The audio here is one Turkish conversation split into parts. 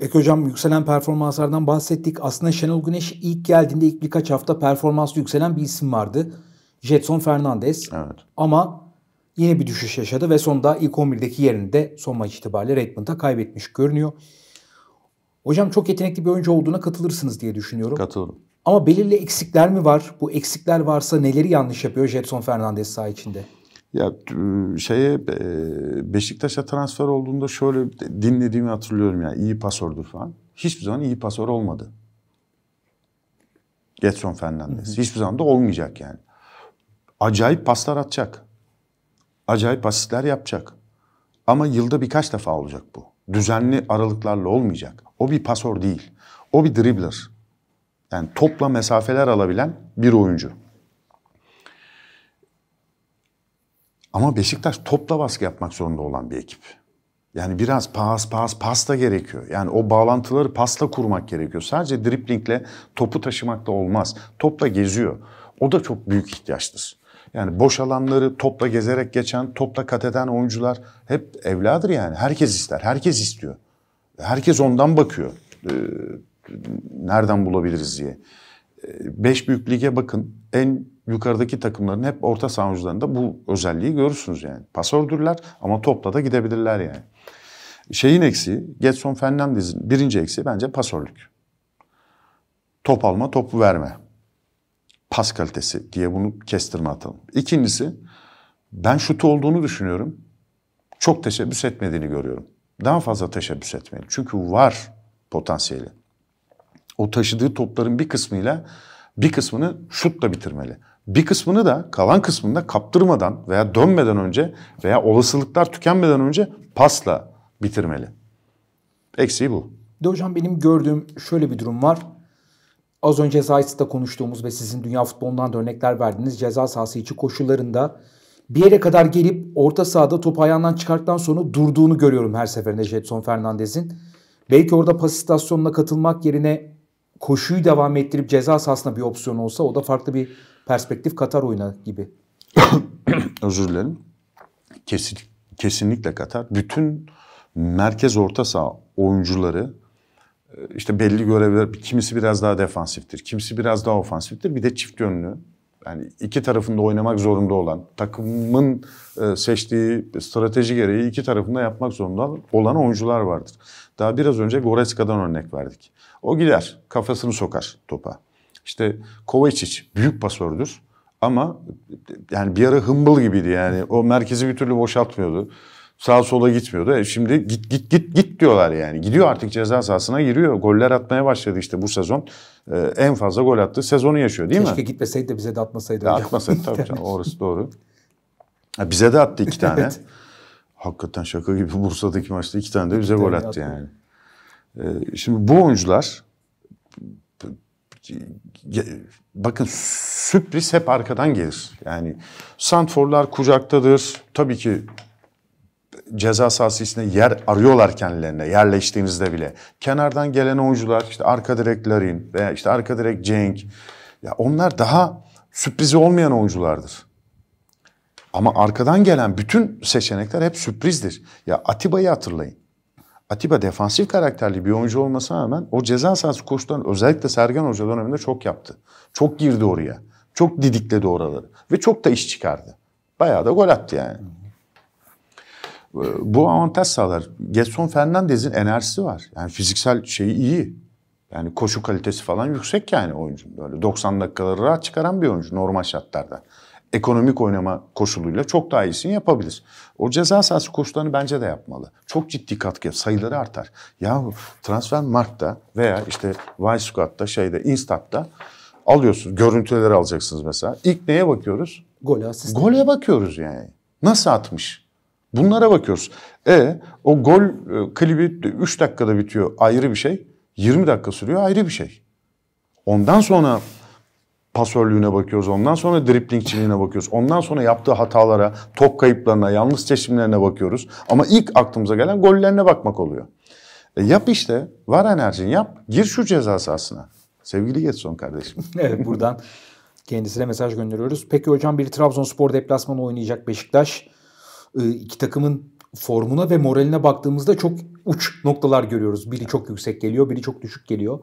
Peki hocam yükselen performanslardan bahsettik. Aslında Şenol Güneş ilk geldiğinde ilk birkaç hafta performansı yükselen bir isim vardı. Jetson Fernandez. Evet. Ama yine bir düşüş yaşadı ve sonunda ilk 11'deki yerini de son maç itibariyle Redmond'a kaybetmiş görünüyor. Hocam çok yetenekli bir oyuncu olduğuna katılırsınız diye düşünüyorum. Katılırım. Ama belirli eksikler mi var? Bu eksikler varsa neleri yanlış yapıyor Jetson Fernandez saha içinde? Ya ıı, şeye Beşiktaş'a transfer olduğunda şöyle dinlediğimi hatırlıyorum ya iyi pasördür falan. Hiçbir zaman iyi pasör olmadı. Getson Fernandez. Hı hı. Hiçbir zaman da olmayacak yani. Acayip paslar atacak. Acayip asistler yapacak. Ama yılda birkaç defa olacak bu. Düzenli aralıklarla olmayacak. O bir pasör değil. O bir dribbler. Yani topla mesafeler alabilen bir oyuncu. Ama Beşiktaş topla baskı yapmak zorunda olan bir ekip. Yani biraz pas pas pas da gerekiyor. Yani o bağlantıları pasla kurmak gerekiyor. Sadece driplingle topu taşımak da olmaz. Topla geziyor. O da çok büyük ihtiyaçtır. Yani boş alanları topla gezerek geçen, topla kat eden oyuncular hep evladır yani. Herkes ister, herkes istiyor. Herkes ondan bakıyor. Ee, nereden bulabiliriz diye. Ee, beş büyük lige bakın. En yukarıdaki takımların hep orta saha bu özelliği görürsünüz yani. Pasördürler ama topla da gidebilirler yani. Şeyin eksiği, Getson Fernandez'in birinci eksiği bence pasörlük. Top alma, topu verme. Pas kalitesi diye bunu kestirme atalım. İkincisi, ben şutu olduğunu düşünüyorum. Çok teşebbüs etmediğini görüyorum. Daha fazla teşebbüs etmeli. Çünkü var potansiyeli. O taşıdığı topların bir kısmıyla bir kısmını şutla bitirmeli. Bir kısmını da kalan kısmını da kaptırmadan veya dönmeden önce veya olasılıklar tükenmeden önce pasla bitirmeli. Eksiği bu. De hocam benim gördüğüm şöyle bir durum var. Az önce ceza konuştuğumuz ve sizin dünya futbolundan da örnekler verdiğiniz ceza sahası içi koşullarında bir yere kadar gelip orta sahada topu ayağından çıkarttıktan sonra durduğunu görüyorum her seferinde Jetson Fernandez'in. Belki orada pas istasyonuna katılmak yerine koşuyu devam ettirip ceza sahasına bir opsiyon olsa o da farklı bir Perspektif Katar oyuna gibi. Özür dilerim. Kesin, kesinlikle Katar. Bütün merkez orta saha oyuncuları e, işte belli görevler kimisi biraz daha defansiftir, kimisi biraz daha ofansiftir. Bir de çift yönlü yani iki tarafında oynamak zorunda olan, takımın e, seçtiği strateji gereği iki tarafında yapmak zorunda olan oyuncular vardır. Daha biraz önce Goretzka'dan örnek verdik. O gider, kafasını sokar topa. İşte Kovacic büyük pasördür ama yani bir ara hımbıl gibiydi yani. O merkezi bir türlü boşaltmıyordu. Sağa sola gitmiyordu. E şimdi git git git git diyorlar yani. Gidiyor artık ceza sahasına giriyor. Goller atmaya başladı işte bu sezon. Ee, en fazla gol attığı sezonu yaşıyor değil Keşke mi? Keşke gitmeseydi de bize de atmasaydı. De atmasaydı tabii canım orası doğru. Ha, bize de attı iki tane. evet. Hakikaten şaka gibi Bursa'daki maçta iki tane de bize gol attı yani. Ee, şimdi bu oyuncular bakın sürpriz hep arkadan gelir. Yani Santforlar kucaktadır. Tabii ki ceza sahası yer arıyorlar kendilerine yerleştiğinizde bile. Kenardan gelen oyuncular işte arka direk Larin veya işte arka direk Cenk. Ya onlar daha sürprizi olmayan oyunculardır. Ama arkadan gelen bütün seçenekler hep sürprizdir. Ya Atiba'yı hatırlayın. Atiba defansif karakterli bir oyuncu olmasına rağmen o ceza sahası koşularını özellikle Sergen Hoca döneminde çok yaptı. Çok girdi oraya. Çok didikledi oraları. Ve çok da iş çıkardı. Bayağı da gol attı yani. Ee, bu avantaj sağlar. Getson Fernandez'in enerjisi var. Yani fiziksel şeyi iyi. Yani koşu kalitesi falan yüksek yani oyuncu Böyle 90 dakikaları rahat çıkaran bir oyuncu normal şartlarda ekonomik oynama koşuluyla çok daha iyisini yapabilir. O ceza sahası koşullarını bence de yapmalı. Çok ciddi katkı sayıları artar. Ya transfer markta veya işte Weissukat'ta şeyde Instat'ta alıyorsunuz. Görüntüleri alacaksınız mesela. İlk neye bakıyoruz? Gol asist. Gole bakıyoruz yani. Nasıl atmış? Bunlara bakıyoruz. E o gol e, klibi 3 dakikada bitiyor ayrı bir şey. 20 dakika sürüyor ayrı bir şey. Ondan sonra pasörlüğüne bakıyoruz. Ondan sonra driplingçiliğine bakıyoruz. Ondan sonra yaptığı hatalara, top kayıplarına, yanlış seçimlerine bakıyoruz. Ama ilk aklımıza gelen gollerine bakmak oluyor. E yap işte. Var enerjin yap. Gir şu ceza sahasına. Sevgili Getson kardeşim. evet buradan kendisine mesaj gönderiyoruz. Peki hocam bir Trabzonspor deplasmanı oynayacak Beşiktaş. E, iki takımın formuna ve moraline baktığımızda çok uç noktalar görüyoruz. Biri çok yüksek geliyor, biri çok düşük geliyor.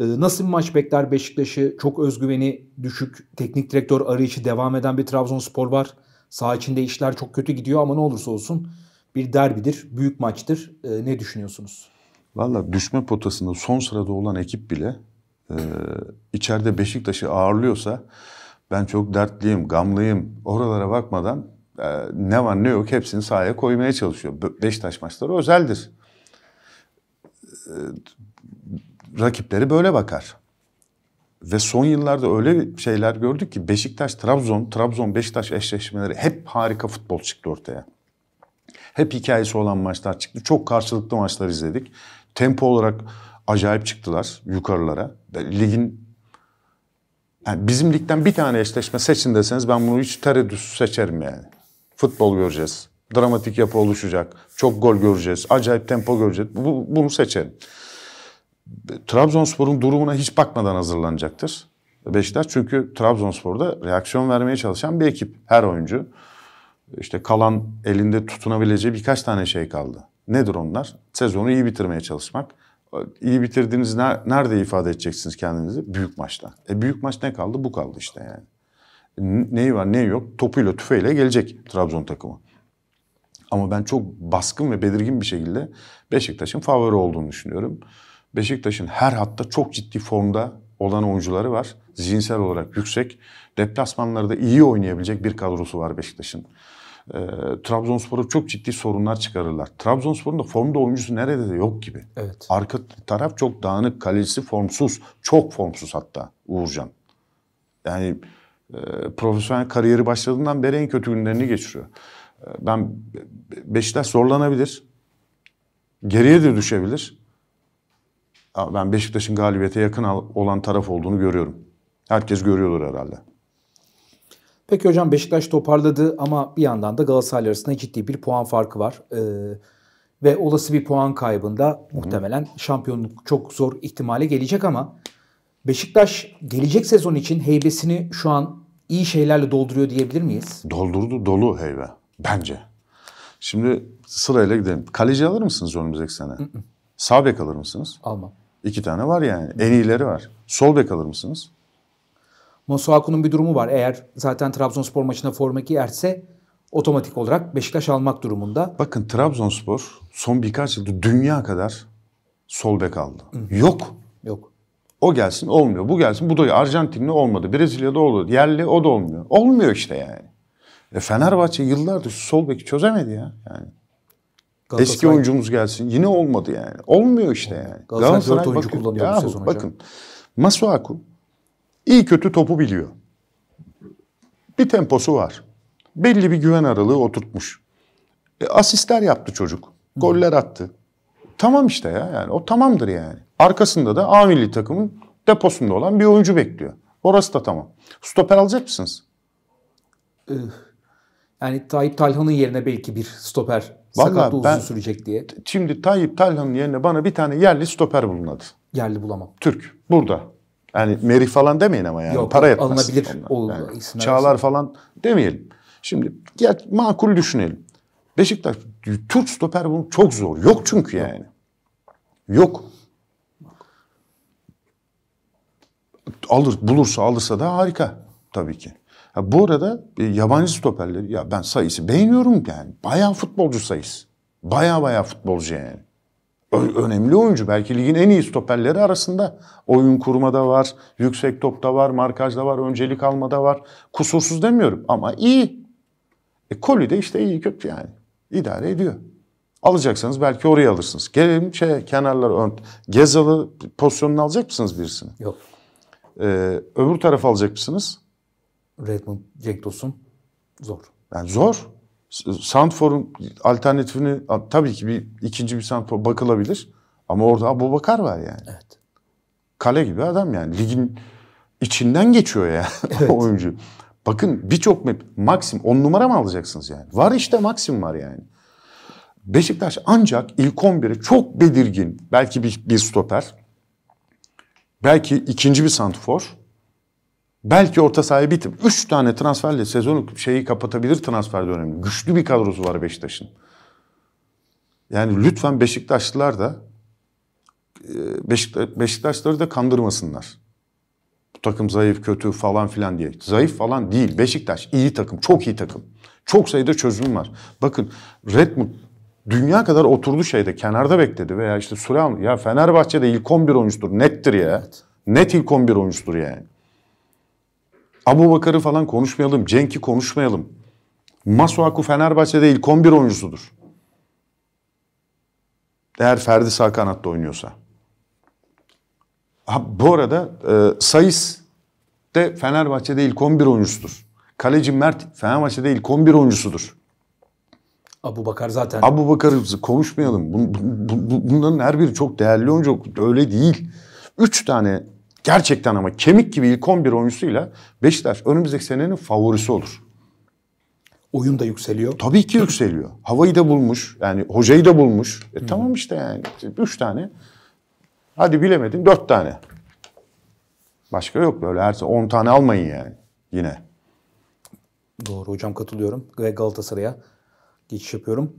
Ee, nasıl bir maç bekler Beşiktaş'ı? Çok özgüveni düşük, teknik direktör arayışı devam eden bir Trabzonspor var. Sağ içinde işler çok kötü gidiyor ama ne olursa olsun bir derbidir, büyük maçtır. Ee, ne düşünüyorsunuz? Valla düşme potasında son sırada olan ekip bile e, içeride Beşiktaş'ı ağırlıyorsa ben çok dertliyim, gamlıyım. Oralara bakmadan e, ne var ne yok hepsini sahaya koymaya çalışıyor. Beşiktaş maçları özeldir. E, rakipleri böyle bakar. Ve son yıllarda öyle şeyler gördük ki Beşiktaş Trabzon, Trabzon Beşiktaş eşleşmeleri hep harika futbol çıktı ortaya. Hep hikayesi olan maçlar çıktı. Çok karşılıklı maçlar izledik. Tempo olarak acayip çıktılar yukarılara. Ligin yani bizim ligden bir tane eşleşme seçin deseniz ben bunu hiç tereddütsüz seçerim yani. Futbol göreceğiz. Dramatik yapı oluşacak. Çok gol göreceğiz. Acayip tempo göreceğiz. Bu, bunu seçerim. Trabzonspor'un durumuna hiç bakmadan hazırlanacaktır. Beşiktaş çünkü Trabzonspor'da reaksiyon vermeye çalışan bir ekip. Her oyuncu işte kalan elinde tutunabileceği birkaç tane şey kaldı. Nedir onlar? Sezonu iyi bitirmeye çalışmak. İyi bitirdiğiniz nerede ifade edeceksiniz kendinizi? Büyük maçta. E büyük maç ne kaldı? Bu kaldı işte yani. Neyi var neyi yok? Topuyla tüfeğiyle gelecek Trabzon takımı. Ama ben çok baskın ve belirgin bir şekilde Beşiktaş'ın favori olduğunu düşünüyorum. Beşiktaş'ın her hatta çok ciddi formda olan oyuncuları var. Zihinsel olarak yüksek. Deplasmanlarda iyi oynayabilecek bir kadrosu var Beşiktaş'ın. E, Trabzonspor'a çok ciddi sorunlar çıkarırlar. Trabzonspor'un da formda oyuncusu nerede de yok gibi. Evet. Arka taraf çok dağınık, kalecisi formsuz. Çok formsuz hatta Uğurcan. Yani e, profesyonel kariyeri başladığından beri en kötü günlerini geçiriyor. E, ben Beşiktaş zorlanabilir. Geriye de düşebilir ben Beşiktaş'ın galibiyete yakın olan taraf olduğunu görüyorum. Herkes görüyordur herhalde. Peki hocam Beşiktaş toparladı ama bir yandan da Galatasaray arasında ciddi bir puan farkı var. Ee, ve olası bir puan kaybında muhtemelen şampiyonluk çok zor ihtimale gelecek ama Beşiktaş gelecek sezon için heybesini şu an iyi şeylerle dolduruyor diyebilir miyiz? Doldurdu dolu heybe bence. Şimdi sırayla gidelim. Kaleci alır mısınız önümüzdeki sene? hı Sağ bek alır mısınız? Almam. İki tane var yani. En iyileri var. Sol bek alır mısınız? Mosuaku'nun bir durumu var. Eğer zaten Trabzonspor maçına forma giyerse otomatik olarak Beşiktaş almak durumunda. Bakın Trabzonspor son birkaç yılda dünya kadar sol bek aldı. Hı. Yok. Yok. O gelsin olmuyor. Bu gelsin bu da Arjantinli olmadı. Brezilya'da oldu. Yerli o da olmuyor. Olmuyor işte yani. E Fenerbahçe yıllardır sol beki çözemedi ya. Yani Galatasaray... Eski oyuncumuz gelsin. Yine olmadı yani. Olmuyor işte yani. Galatasaray, Galatasaray 4 oyuncu bakın, kullanıyor yahu, bu sezon hocam. Bakın Masuaku iyi kötü topu biliyor. Bir temposu var. Belli bir güven aralığı oturtmuş. E, asistler yaptı çocuk. Goller attı. Tamam işte ya yani. O tamamdır yani. Arkasında da A milli takımın deposunda olan bir oyuncu bekliyor. Orası da tamam. Stoper alacak mısınız? Yani Tayyip Talha'nın yerine belki bir stoper Vallahi uzun ben, sürecek diye. Şimdi Tayyip Talha'nın yerine bana bir tane yerli stoper bulunadı. Yerli bulamam. Türk. Burada. Yani Meri falan demeyin ama yani. Yok, Para yok, yetmez. Alınabilir. O, yani, Çağlar arası. falan demeyelim. Şimdi gel makul düşünelim. Beşiktaş Türk stoper bunu çok zor. Yok çünkü yani. Yok. Alır bulursa alırsa da harika tabii ki. Ya bu arada e, yabancı stoperleri ya ben sayısı beğeniyorum yani. Bayağı futbolcu sayısı. Bayağı bayağı futbolcu yani. Ö önemli oyuncu. Belki ligin en iyi stoperleri arasında. Oyun kurmada var, yüksek topta var, markajda var, öncelik almada var. Kusursuz demiyorum ama iyi. E Koli de işte iyi kötü yani. İdare ediyor. Alacaksanız belki oraya alırsınız. Gelelim şey, kenarlar ön. Gezalı pozisyonunu alacak mısınız birisini? Yok. Ee, öbür tarafa alacak mısınız? Redmond, Jack Dawson zor. Yani zor. Sandford'un alternatifini tabii ki bir ikinci bir Sandford bakılabilir. Ama orada Abu Bakar var yani. Evet. Kale gibi adam yani. Ligin içinden geçiyor ya yani evet. oyuncu. Bakın birçok map maksim on numara mı alacaksınız yani? Var işte maksim var yani. Beşiktaş ancak ilk 11'e çok belirgin belki bir, bir stoper belki ikinci bir santifor Belki orta sahaya tip, Üç tane transferle sezonu şeyi kapatabilir transfer dönemini. Güçlü bir kadrosu var Beşiktaş'ın. Yani lütfen Beşiktaşlılar da e, Beşiktaş, Beşiktaşları da kandırmasınlar. Bu takım zayıf, kötü falan filan diye. Zayıf falan değil. Beşiktaş iyi takım, çok iyi takım. Çok sayıda çözüm var. Bakın Redmond dünya kadar oturdu şeyde, kenarda bekledi veya işte Süleyman Ya Fenerbahçe'de ilk 11 oyuncudur. nettir ya. Net ilk 11 oyuncudur yani. Abu Bakar'ı falan konuşmayalım. Cenk'i konuşmayalım. Masuaku Fenerbahçe değil 11 oyuncusudur. Eğer Ferdi sağ kanatta oynuyorsa. Ha, bu arada e, Sayıs de Fenerbahçe değil, 11 oyuncusudur. Kaleci Mert Fenerbahçe değil, 11 oyuncusudur. Abu Bakar zaten. Abu Bakar'ı konuşmayalım. Bun, bu, bu, bunların her biri çok değerli oyuncu. Öyle değil. Üç tane Gerçekten ama kemik gibi ilk 11 oyuncusuyla Beşiktaş önümüzdeki senenin favorisi olur. Oyun da yükseliyor. Tabii ki yükseliyor. Havayı da bulmuş. Yani hocayı da bulmuş. E tamam işte yani. Üç tane. Hadi bilemedin dört tane. Başka yok böyle her on tane almayın yani. Yine. Doğru hocam katılıyorum. Ve Galatasaray'a geçiş yapıyorum.